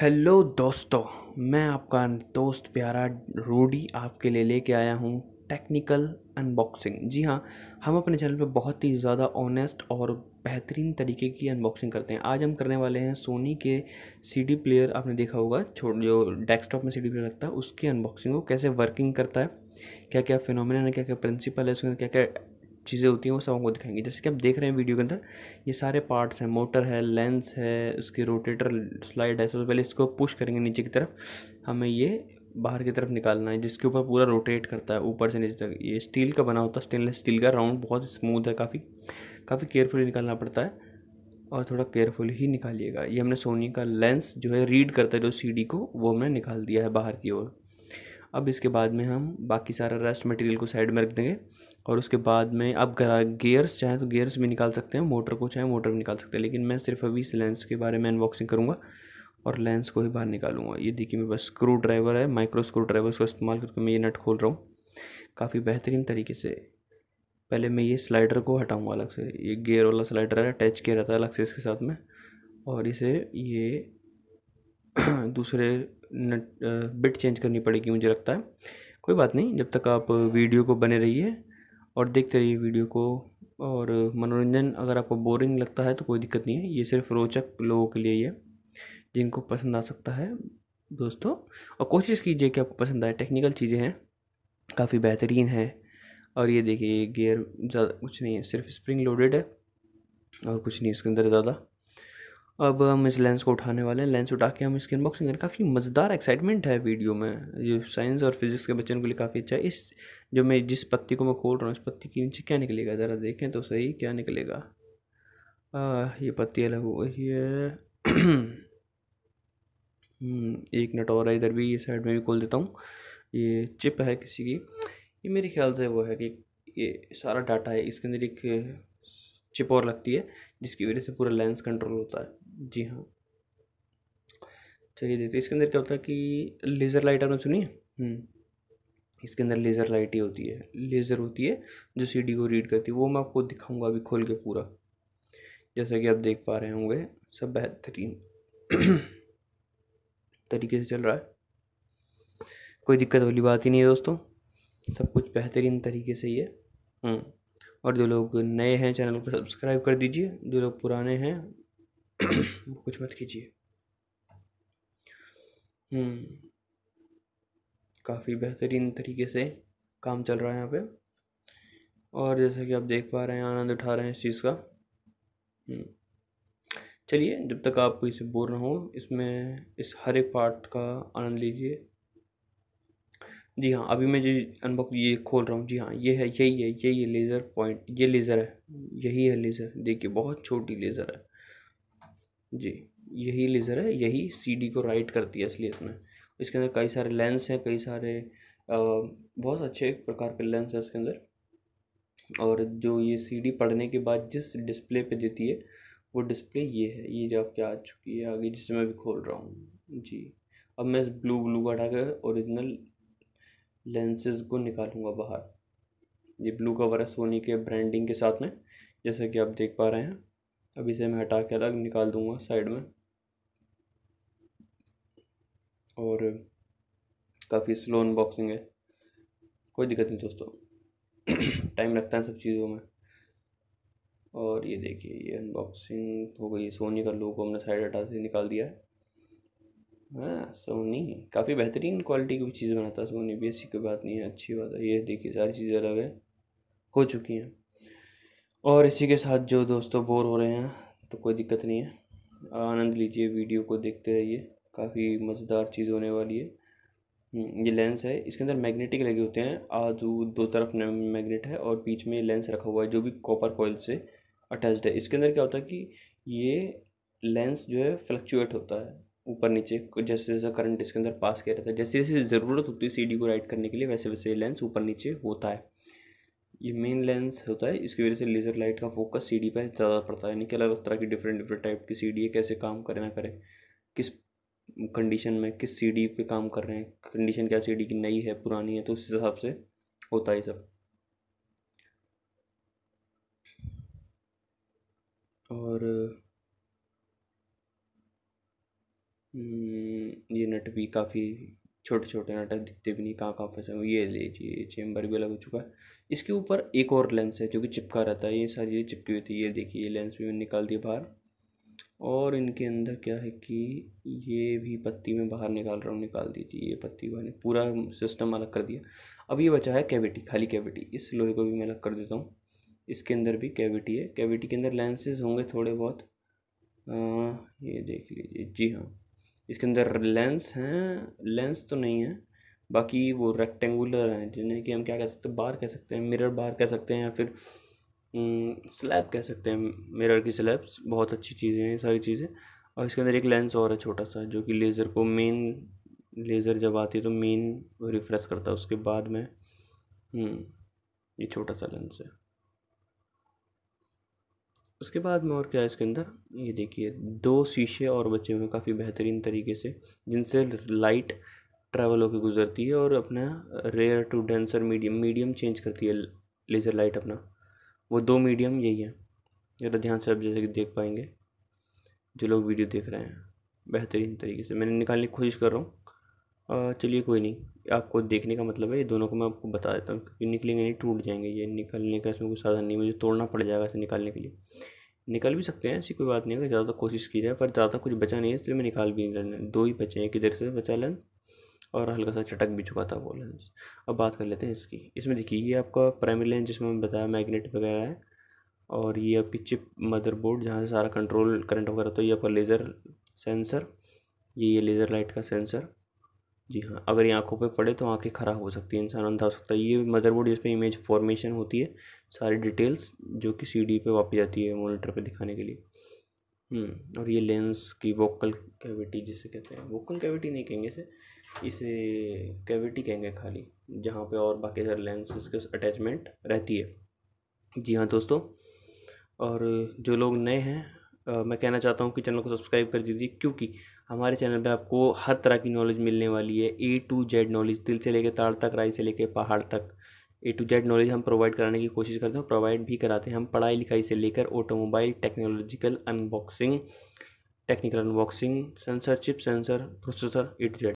Hello दोस्तों मैं आपका दोस्त प्यारा रोडी आपके लिए लेके आया हूँ टेक्निकल अनबॉक्सिंग जी हाँ हम अपने चैनल पर बहुत ही ज़्यादा ऑनेस्ट और बेहतरीन तरीके की अनबॉक्सिंग करते हैं आज हम करने वाले हैं सोनी के सीडी प्लेयर आपने देखा होगा छोड़ जो डेस्कटॉप में सीडी प्लेयर लगता है उसकी अनबॉक्सिंग वो कैसे वर्किंग करता है क्या क्या फिनोमिन है क्या क्या प्रिंसिपल है उसके अंदर क्या क्या चीज़ें होती हैं वो सब हमको दिखाएंगे जैसे कि आप देख रहे हैं वीडियो के अंदर ये सारे पार्ट्स हैं मोटर है लेंस है उसके रोटेटर स्लाइड है सबसे पहले इसको पुश करेंगे नीचे की तरफ हमें ये बाहर की तरफ निकालना है जिसके ऊपर पूरा रोटेट करता है ऊपर से नीचे तक ये स्टील का बना होता है स्टेनलेस स्टील का राउंड बहुत स्मूथ है काफ़ी काफ़ी केयरफुली निकालना पड़ता है और थोड़ा केयरफुल ही निकालिएगा ये हमने सोनी का लेंस जो है रीड करता है जो सीडी को वो हमने निकाल दिया है बाहर की ओर अब इसके बाद में हम बाकी सारा रेस्ट मटेरियल को साइड में रख देंगे और उसके बाद में आप गियर्स चाहें तो गियर्स भी निकाल सकते हैं मोटर को चाहे मोटर भी निकाल सकते हैं लेकिन मैं सिर्फ अभी इस लेंस के बारे में अनबॉक्सिंग करूँगा और लेंस को ही बाहर निकालूंगा ये देखिए मेरे पास स्क्रू ड्राइवर है माइक्रो स्क्रू ड्राइवर उसका इस्तेमाल करके मैं ये नट खोल रहा हूँ काफ़ी बेहतरीन तरीके से पहले मैं ये स्लाइडर को हटाऊँगा अलग से ये गेयर वाला स्लाइडर है अटैच किया रहता है अलग से इसके साथ में और इसे ये दूसरे बिट चेंज करनी पड़ेगी मुझे लगता है कोई बात नहीं जब तक आप वीडियो को बने रहिए और देखते रहिए वीडियो को और मनोरंजन अगर आपको बोरिंग लगता है तो कोई दिक्कत नहीं है ये सिर्फ रोचक लोगों के लिए ही है जिनको पसंद आ सकता है दोस्तों और कोशिश कीजिए कि आपको पसंद आए टेक्निकल चीज़ें हैं काफ़ी बेहतरीन है और ये देखिए गेयर गियर ज़्यादा कुछ नहीं है सिर्फ स्प्रिंग लोडेड है और कुछ नहीं इसके अंदर ज़्यादा अब हम इस लेंस को उठाने वाले हैं लेंस उठा के हम इसकी अनबॉक्सिंग करें काफ़ी मज़ेदार एक्साइटमेंट है वीडियो में ये साइंस और फिजिक्स के बच्चों के लिए काफ़ी अच्छा है इस जो मैं जिस पत्ती को मैं खोल रहा हूँ इस पत्ती के नीचे क्या निकलेगा ज़रा देखें तो सही क्या निकलेगा आ, ये पत्ती अलग हो गई है हम्म, एक नट और इधर भी ये साइड में भी खोल देता हूँ ये चिप है किसी की ये मेरे ख्याल से वो है कि ये सारा डाटा है इसके अंदर एक चिप और लगती है जिसकी वजह से पूरा लेंस कंट्रोल होता है जी हाँ चलिए देखते इसके अंदर क्या होता है कि लेज़र लाइट आपने सुनी है हम्म। इसके अंदर लेज़र लाइट ही होती है लेज़र होती है जो सीडी को रीड करती है वो मैं आपको दिखाऊंगा अभी खोल के पूरा जैसा कि आप देख पा रहे होंगे सब बेहतरीन तरीके से चल रहा है कोई दिक्कत वाली बात ही नहीं है दोस्तों सब कुछ बेहतरीन तरीके से ही है हम्म। और जो लोग नए हैं चैनल को सब्सक्राइब कर दीजिए जो लोग पुराने हैं कुछ मत कीजिए हम्म, काफ़ी बेहतरीन तरीके से काम चल रहा है यहाँ पे और जैसा कि आप देख पा रहे हैं आनंद उठा रहे हैं इस चीज़ का हम्म, चलिए जब तक आप इसे बोर ना हो इसमें इस हर एक पार्ट का आनंद लीजिए जी हाँ अभी मैं ये अनबॉक्स ये खोल रहा हूँ जी हाँ ये है यही है यही है लेज़र पॉइंट ये लेज़र है यही है लेज़र देखिए बहुत छोटी लेज़र है जी यही लेज़र है यही सीडी को राइट करती है असलियत में इसके अंदर कई सारे लेंस हैं कई सारे आ, बहुत अच्छे एक प्रकार के लेंस है इसके अंदर और जो ये सीडी पढ़ने के बाद जिस डिस्प्ले पे देती है वो डिस्प्ले ये है ये जो आपके आ चुकी है आगे जिसे मैं भी खोल रहा हूँ जी अब मैं इस ब्लू ब्लू का हटा के ओरिजिनल लेंसेज को निकालूंगा बाहर ये ब्लू कवर है सोनी के ब्रांडिंग के साथ में जैसा कि आप देख पा रहे हैं अब इसे मैं हटा के अलग निकाल दूंगा साइड में और काफ़ी स्लो अनबॉक्सिंग है कोई दिक्कत नहीं दोस्तों टाइम लगता है सब चीज़ों में और ये देखिए ये अनबॉक्सिंग हो गई सोनी का लोगो हमने साइड हटा से निकाल दिया है हाँ सोनी काफ़ी बेहतरीन क्वालिटी की भी चीज़ बनाता है सोनी भी ऐसी कोई बात नहीं है अच्छी बात है ये देखिए सारी चीज़ें अलग है हो चुकी हैं और इसी के साथ जो दोस्तों बोर हो रहे हैं तो कोई दिक्कत नहीं है आनंद लीजिए वीडियो को देखते रहिए काफ़ी मज़ेदार चीज़ होने वाली है हम्म, ये लेंस है इसके अंदर मैग्नेटिक लगे होते हैं आज दो तरफ मैग्नेट है और बीच में लेंस रखा हुआ है जो भी कॉपर कॉयल से अटैच्ड है इसके अंदर क्या होता है कि ये लेंस जो है फ्लक्चुएट होता है ऊपर नीचे जैसे जैसे करंट इसके अंदर पास किया जाता है जैसे जैसे ज़रूरत होती है सीडी को राइट करने के लिए वैसे वैसे लेंस ऊपर नीचे होता है ये मेन लेंस होता है इसकी वजह से लेज़र लाइट का फोकस सीडी पर ज़्यादा पड़ता है यानी कि अलग अलग तरह की डिफरेंट डिफरेंट टाइप की सी है कैसे काम करें ना करें किस कंडीशन में किस सी पे काम कर रहे हैं कंडीशन क्या सी की नई है पुरानी है तो उस हिसाब से होता है सब और नट भी काफ़ी छोटे छोटे नट दिखते भी नहीं कहाँ कहाँ फंसे हुए ये लीजिए चेम्बर भी अलग हो चुका है इसके ऊपर एक और लेंस है जो कि चिपका रहता है ये सारी चीज़ें चिपकी हुई थी ये देखिए ये लेंस भी मैंने निकाल दिया बाहर और इनके अंदर क्या है कि ये भी पत्ती में बाहर निकाल रहा हूँ निकाल दीजिए ये पत्ती मैंने पूरा सिस्टम अलग कर दिया अब ये बचा है कैविटी खाली कैविटी इस लोहे को भी मैं अलग कर देता हूँ इसके अंदर भी कैविटी है कैविटी के अंदर लेंसेज होंगे थोड़े बहुत आ, ये देख लीजिए जी हाँ इसके अंदर लेंस हैं लेंस तो नहीं है बाकी वो रेक्टेंगुलर हैं जिन्हें कि हम क्या कह सकते हैं बार कह सकते हैं मिरर बार कह सकते हैं या फिर स्लैब कह सकते हैं मिरर की स्लैब्स बहुत अच्छी चीज़ें हैं सारी चीज़ें और इसके अंदर एक लेंस और है छोटा सा जो कि लेज़र को मेन लेज़र जब आती है तो मेन रिफ्रेश करता है उसके बाद में हम्म, ये छोटा सा लेंस है उसके बाद में और क्या है इसके अंदर ये देखिए दो शीशे और बचे हुए हैं काफ़ी बेहतरीन तरीके से जिनसे लाइट ट्रैवल होकर गुजरती है और अपना rare to denser medium medium change करती है लेज़र लाइट अपना वो दो मीडियम यही है ज़रा ध्यान से आप जैसे कि देख पाएंगे जो लोग वीडियो देख रहे हैं बेहतरीन तरीके से मैंने निकालने की कोशिश कर रहा हूँ चलिए कोई नहीं आपको देखने का मतलब है ये दोनों को मैं आपको बता देता हूँ क्योंकि निकलेंगे नहीं टूट जाएंगे ये निकलने का इसमें कोई साधन नहीं मुझे तोड़ना पड़ जाएगा इसे निकालने के लिए निकल भी सकते हैं ऐसी कोई बात नहीं है ज़्यादा कोशिश की जाए पर ज़्यादा कुछ बचा नहीं है इसलिए मैं निकाल भी नहीं दो ही बचे हैं किधर से बचा लेंस और हल्का सा चटक भी चुका था वो लेंस अब बात कर लेते हैं इसकी इसमें देखिए ये आपका प्राइमरी लेंस जिसमें मैंने बताया मैग्नेट वगैरह है और ये आपकी चिप मदरबोर्ड जहाँ से सारा कंट्रोल करंट वगैरह तो ये आपका लेज़र सेंसर ये ये लेज़र लाइट का सेंसर जी हाँ अगर ये आँखों पे पड़े तो आँखें ख़राब हो सकती हैं इंसान अंधा हो सकता है ये मदरबोर्ड जिसमें इमेज फॉर्मेशन होती है सारी डिटेल्स जो कि सीडी पे वापस जाती है मॉनिटर पे दिखाने के लिए हम्म, और ये लेंस की वोकल कैविटी जिसे कहते हैं वोकल कैविटी नहीं कहेंगे इसे इसे कैविटी कहेंगे खाली जहाँ पे और बाकी सारे लेंसेज के अटैचमेंट रहती है जी हाँ दोस्तों और जो लोग नए हैं मैं कहना चाहता हूँ कि चैनल को सब्सक्राइब कर दीजिए क्योंकि हमारे चैनल पे आपको हर तरह की नॉलेज मिलने वाली है ए टू जेड नॉलेज दिल से लेकर ताड़ तक राई से लेकर पहाड़ तक ए टू जेड नॉलेज हम प्रोवाइड कराने की कोशिश करते हैं प्रोवाइड भी कराते हैं हम पढ़ाई लिखाई से लेकर automobile technological unboxing technical unboxing sensor chip sensor processor A to Z